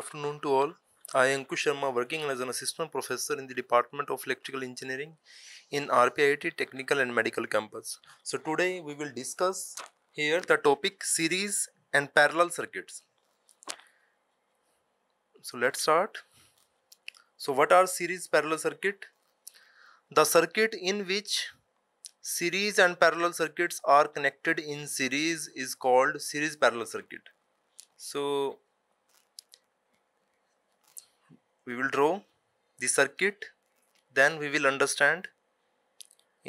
afternoon to all. I am Kush Sharma working as an assistant professor in the Department of Electrical Engineering in RPIT Technical and Medical Campus. So today we will discuss here the topic series and parallel circuits. So let's start. So what are series parallel circuit? The circuit in which series and parallel circuits are connected in series is called series parallel circuit. So we will draw the circuit then we will understand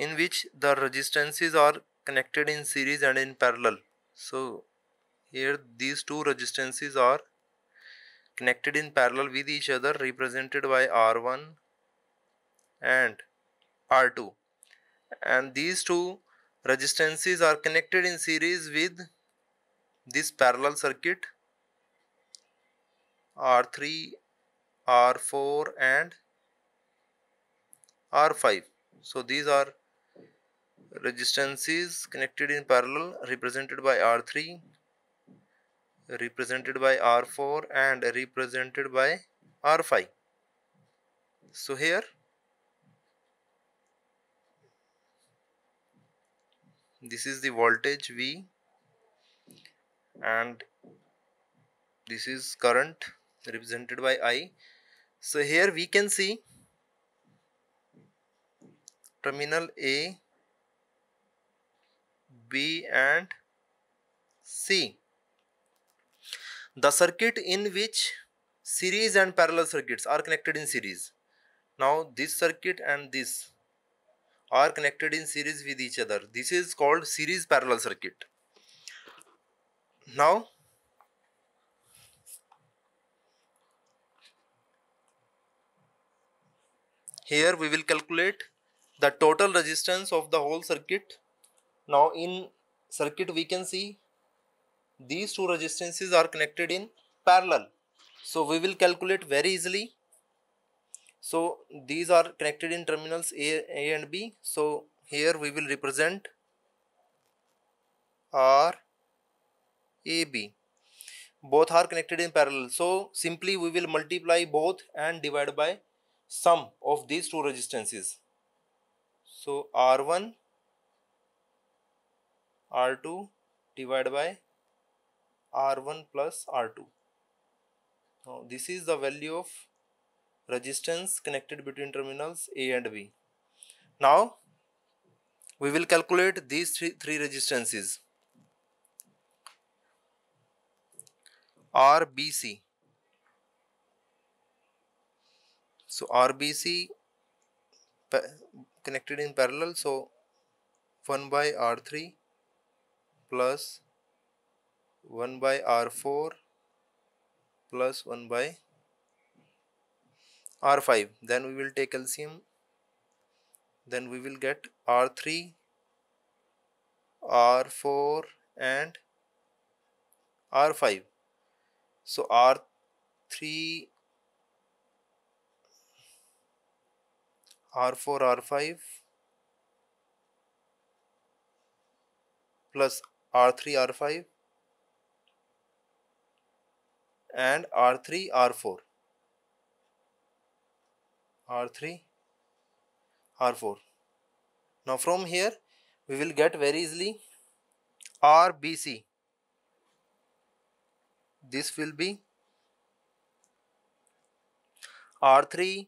in which the resistances are connected in series and in parallel so here these two resistances are connected in parallel with each other represented by R1 and R2 and these two resistances are connected in series with this parallel circuit R3 R4 and R5. So these are resistances connected in parallel represented by R3, represented by R4 and represented by R5. So here this is the voltage V and this is current represented by i so here we can see terminal a b and c the circuit in which series and parallel circuits are connected in series now this circuit and this are connected in series with each other this is called series parallel circuit now here we will calculate the total resistance of the whole circuit now in circuit we can see these two resistances are connected in parallel so we will calculate very easily so these are connected in terminals a, a and b so here we will represent r a b both are connected in parallel so simply we will multiply both and divide by sum of these two resistances. So R1 R2 divided by R1 plus R2. Now this is the value of resistance connected between terminals A and B. Now we will calculate these three, three resistances. RBC so rbc connected in parallel so 1 by r3 plus 1 by r4 plus 1 by r5 then we will take calcium. then we will get r3 r4 and r5 so r3 R4 R5 plus R3 R5 and R3 R4 R3 R4 now from here we will get very easily RBC this will be R3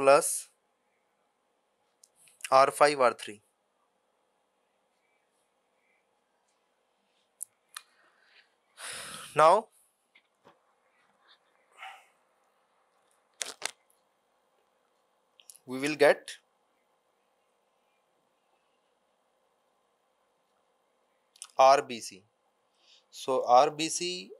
plus R5 R3. Now we will get RBC. So RBC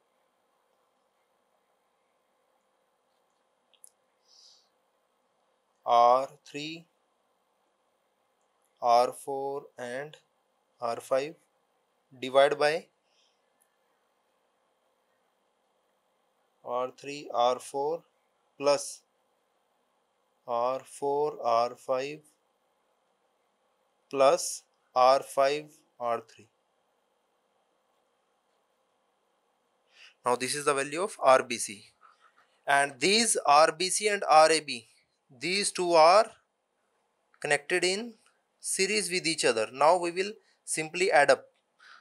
R3, R4 and R5 divide by R3, R4 plus R4, R5 plus R5, R3. Now this is the value of RBC and these RBC and RAB these two are connected in series with each other now we will simply add up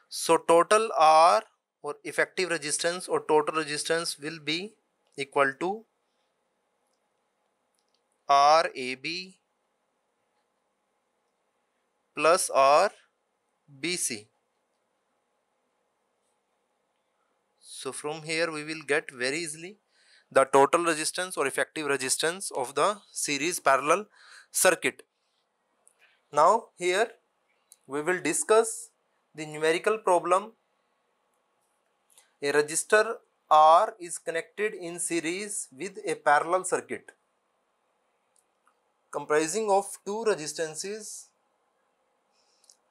so total R or effective resistance or total resistance will be equal to RAB plus RBC so from here we will get very easily the total resistance or effective resistance of the series parallel circuit. Now here we will discuss the numerical problem. A resistor R is connected in series with a parallel circuit comprising of two resistances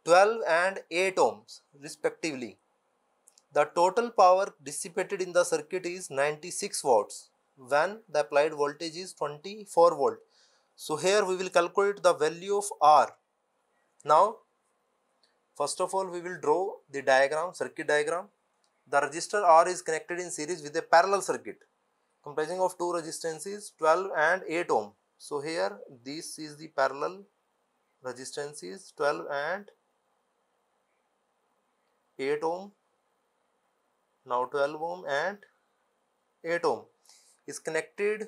12 and 8 ohms respectively. The total power dissipated in the circuit is 96 watts when the applied voltage is 24 volt. So here we will calculate the value of R. Now first of all we will draw the diagram circuit diagram. The resistor R is connected in series with a parallel circuit comprising of two resistances 12 and 8 ohm. So here this is the parallel resistance is 12 and 8 ohm now 12 ohm and 8 ohm is connected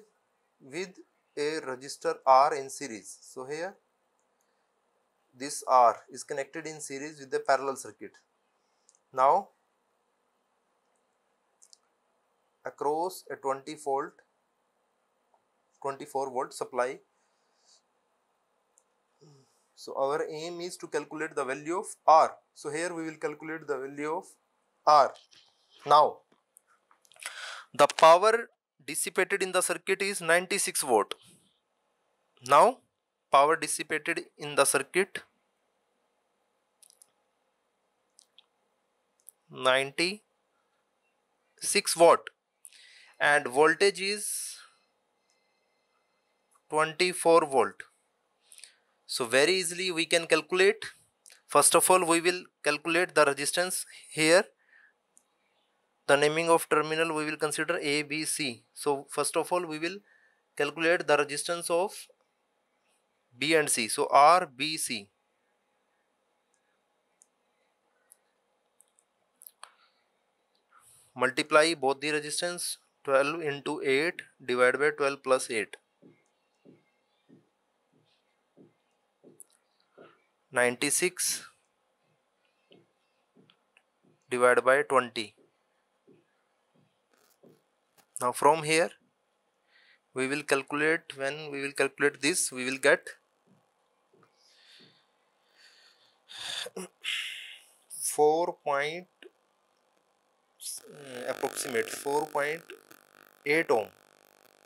with a resistor R in series so here this R is connected in series with the parallel circuit now across a 20 volt 24 volt supply so our aim is to calculate the value of R so here we will calculate the value of R now, the power dissipated in the circuit is 96 volt. Now, power dissipated in the circuit 96 watt and voltage is 24 volt so very easily we can calculate first of all we will calculate the resistance here the naming of terminal we will consider A, B, C. So first of all we will calculate the resistance of B and C. So R, B, C. Multiply both the resistance 12 into 8 divided by 12 plus 8. 96 divided by 20 now from here we will calculate when we will calculate this we will get 4 point uh, approximate 4.8 ohm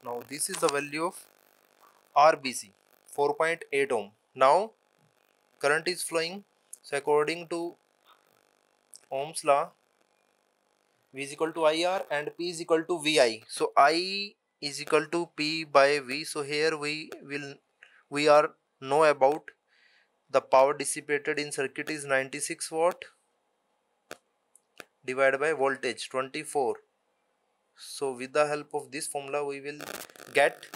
now this is the value of RBC 4.8 ohm now current is flowing so according to Ohm's law v is equal to ir and p is equal to vi so i is equal to p by v so here we will we are know about the power dissipated in circuit is 96 watt divided by voltage 24 so with the help of this formula we will get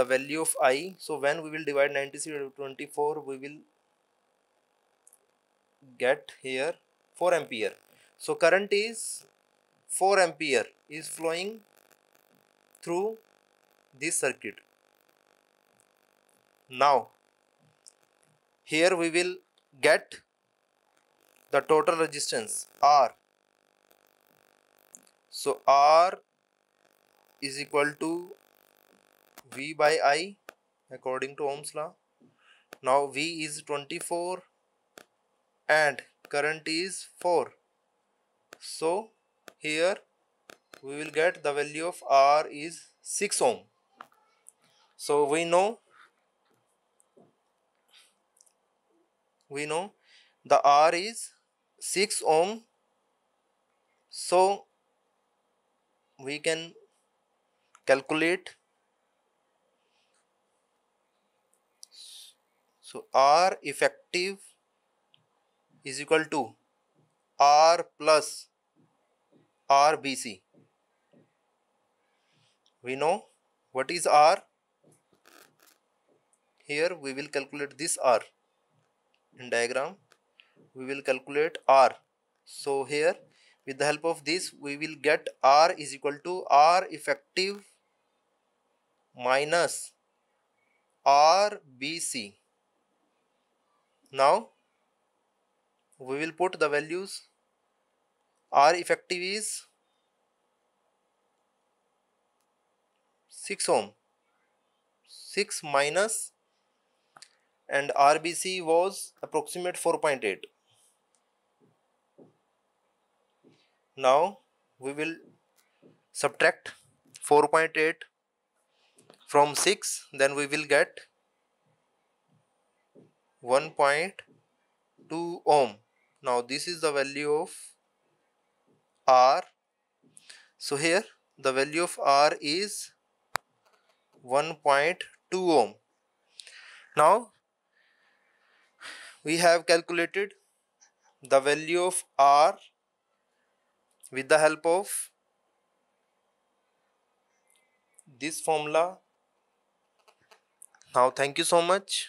the value of i so when we will divide 96 by 24 we will get here 4 ampere so current is 4 ampere is flowing through this circuit. Now here we will get the total resistance R. So R is equal to V by I according to Ohm's law. Now V is 24 and current is 4. So here we will get the value of R is 6 ohm so we know we know the R is 6 ohm so we can calculate so R effective is equal to R plus R B C. We know what is R. Here we will calculate this R. In diagram, we will calculate R. So here with the help of this we will get R is equal to R effective minus RBC. Now we will put the values R effective is 6 ohm 6 minus and RBC was approximate 4.8 now we will subtract 4.8 from 6 then we will get 1.2 ohm now this is the value of r so here the value of r is 1.2 ohm now we have calculated the value of r with the help of this formula now thank you so much